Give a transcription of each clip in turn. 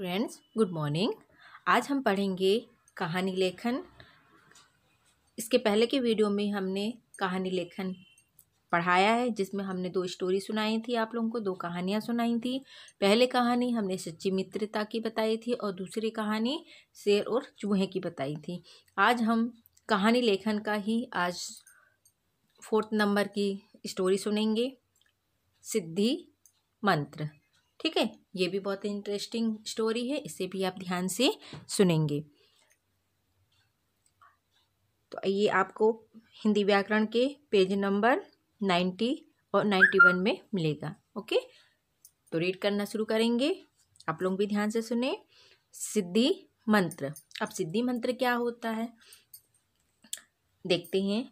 friends good morning आज हम पढ़ेंगे कहानी लेखन इसके पहले के वीडियो में हमने कहानी लेखन पढ़ाया है जिसमें हमने दो स्टोरी सुनाई थी आप लोगों को दो कहानियाँ सुनाई थी पहले कहानी हमने सच्ची मित्रता की बताई थी और दूसरी कहानी शेर और चूहे की बताई थी आज हम कहानी लेखन का ही आज फोर्थ नंबर की स्टोरी सुनेंगे सिद्धि मंत्र ठीक है ये भी बहुत इंटरेस्टिंग स्टोरी है इसे भी आप ध्यान से सुनेंगे तो ये आपको हिंदी व्याकरण के पेज नंबर नाइन्टी और नाइन्टी वन में मिलेगा ओके तो रीड करना शुरू करेंगे आप लोग भी ध्यान से सुने सिद्धि मंत्र अब सिद्धि मंत्र क्या होता है देखते हैं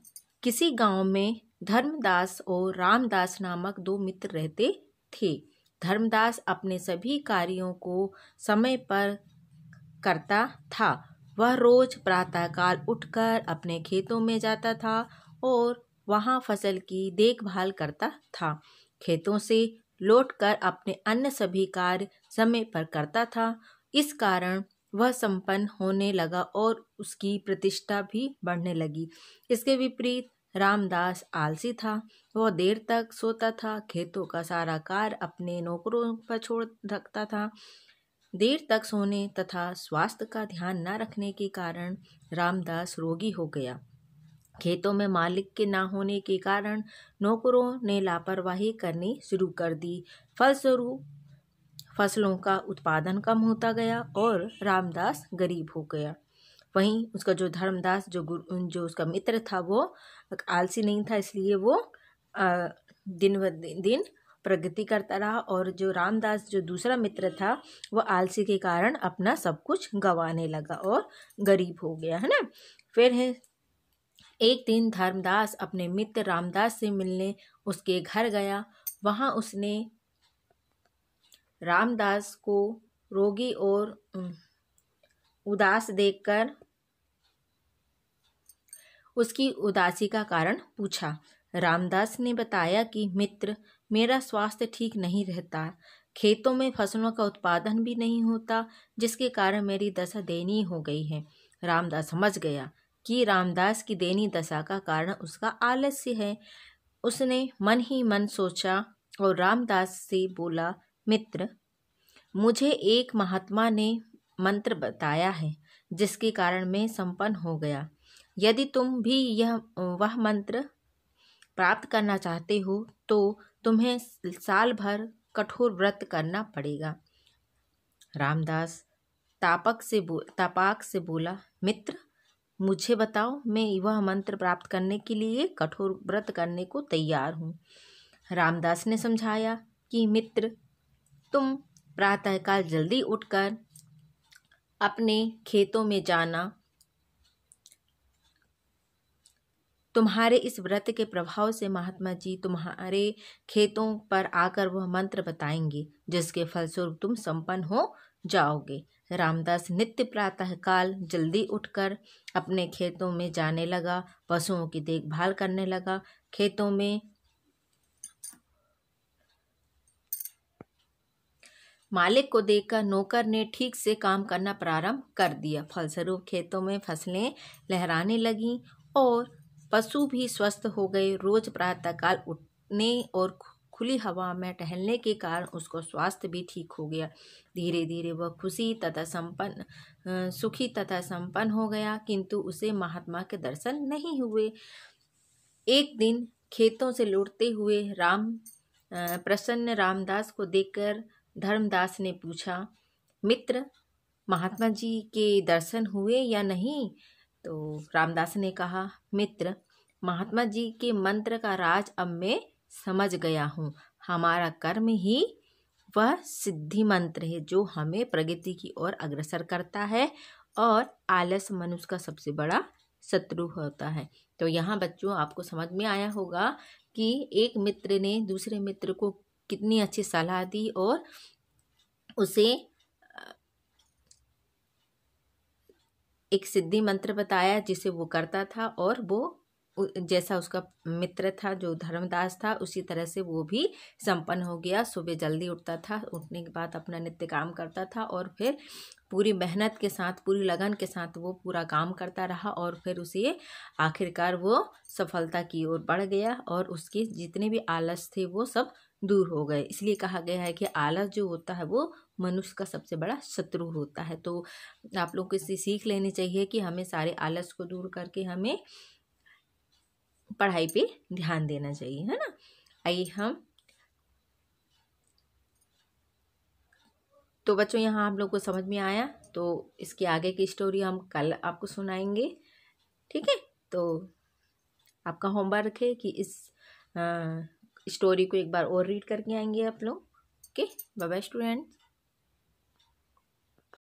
किसी गांव में धर्मदास और रामदास नामक दो मित्र रहते थे धर्मदास अपने सभी कार्यों को समय पर करता था वह रोज प्रातःकाल उठकर अपने खेतों में जाता था और वहाँ फसल की देखभाल करता था खेतों से लौटकर अपने अन्य सभी कार्य समय पर करता था इस कारण वह संपन्न होने लगा और उसकी प्रतिष्ठा भी बढ़ने लगी इसके विपरीत रामदास आलसी था वह देर तक सोता था खेतों का सारा कार्य अपने नौकरों पर छोड़ रखता था देर तक सोने तथा स्वास्थ्य का ध्यान न रखने के कारण रामदास रोगी हो गया खेतों में मालिक के ना होने के कारण नौकरों ने लापरवाही करनी शुरू कर दी फलस्वरूप फसलों का उत्पादन कम होता गया और रामदास गरीब हो गया वहीं उसका जो धर्मदास जो गुरु जो उसका मित्र था वो आलसी नहीं था इसलिए वो दिन ब दिन प्रगति करता रहा और जो रामदास जो दूसरा मित्र था वो आलसी के कारण अपना सब कुछ गंवाने लगा और गरीब हो गया है ना फिर है एक दिन धर्मदास अपने मित्र रामदास से मिलने उसके घर गया वहाँ उसने रामदास को रोगी और उदास देखकर उसकी उदासी का कारण पूछा रामदास ने बताया कि मित्र मेरा स्वास्थ्य ठीक नहीं रहता खेतों में फसलों का उत्पादन भी नहीं होता जिसके कारण मेरी दशा देनी हो गई है रामदास समझ गया कि रामदास की देनी दशा का कारण उसका आलस्य है उसने मन ही मन सोचा और रामदास से बोला मित्र मुझे एक महात्मा ने मंत्र बताया है जिसके कारण मैं संपन्न हो गया यदि तुम भी यह वह मंत्र प्राप्त करना चाहते हो तो तुम्हें साल भर कठोर व्रत करना पड़ेगा रामदास तापक से बो तापाक से बोला मित्र मुझे बताओ मैं वह मंत्र प्राप्त करने के लिए कठोर व्रत करने को तैयार हूँ रामदास ने समझाया कि मित्र तुम प्रातःकाल जल्दी उठकर अपने खेतों में जाना तुम्हारे इस व्रत के प्रभाव से महात्मा जी तुम्हारे खेतों पर आकर वह मंत्र बताएंगे जिसके फलस्वरूप तुम संपन्न हो जाओगे रामदास नित्य प्रातःकाल जल्दी उठकर अपने खेतों में जाने लगा पशुओं की देखभाल करने लगा खेतों में मालिक को देखकर नौकर ने ठीक से काम करना प्रारंभ कर दिया फलस्वरूप खेतों में फसलें लहराने लगीं और पशु भी स्वस्थ हो गए रोज प्रातःकाल उठने और खुली हवा में टहलने के कारण उसको स्वास्थ्य भी ठीक हो गया धीरे धीरे वह खुशी तथा संपन्न सुखी तथा संपन्न हो गया किंतु उसे महात्मा के दर्शन नहीं हुए एक दिन खेतों से लौटते हुए राम प्रसन्न रामदास को देखकर धर्मदास ने पूछा मित्र महात्मा जी के दर्शन हुए या नहीं तो रामदास ने कहा मित्र महात्मा जी के मंत्र का राज अब मैं समझ गया हूँ हमारा कर्म ही वह सिद्धि मंत्र है जो हमें प्रगति की ओर अग्रसर करता है और आलस मनुष्य का सबसे बड़ा शत्रु होता है तो यहाँ बच्चों आपको समझ में आया होगा कि एक मित्र ने दूसरे मित्र को कितनी अच्छी सलाह दी और उसे एक सिद्धि मंत्र बताया जिसे वो करता था और वो जैसा उसका मित्र था जो धर्मदास था उसी तरह से वो भी संपन्न हो गया सुबह जल्दी उठता था उठने के बाद अपना नित्य काम करता था और फिर पूरी मेहनत के साथ पूरी लगन के साथ वो पूरा काम करता रहा और फिर उसे आखिरकार वो सफलता की ओर बढ़ गया और उसके जितने भी आलस थे वो सब दूर हो गए इसलिए कहा गया है कि आलस जो होता है वो मनुष्य का सबसे बड़ा शत्रु होता है तो आप लोग को इससे सीख लेनी चाहिए कि हमें सारे आलस को दूर करके हमें पढ़ाई पे ध्यान देना चाहिए है ना आइए हम तो बच्चों यहाँ आप लोग को समझ में आया तो इसके आगे की स्टोरी हम कल आपको सुनाएंगे ठीक है तो आपका होमवर्क है कि इस आ, स्टोरी को एक बार और रीड करके आएंगे आप लोग ओके बाय बाय स्टूडेंट्स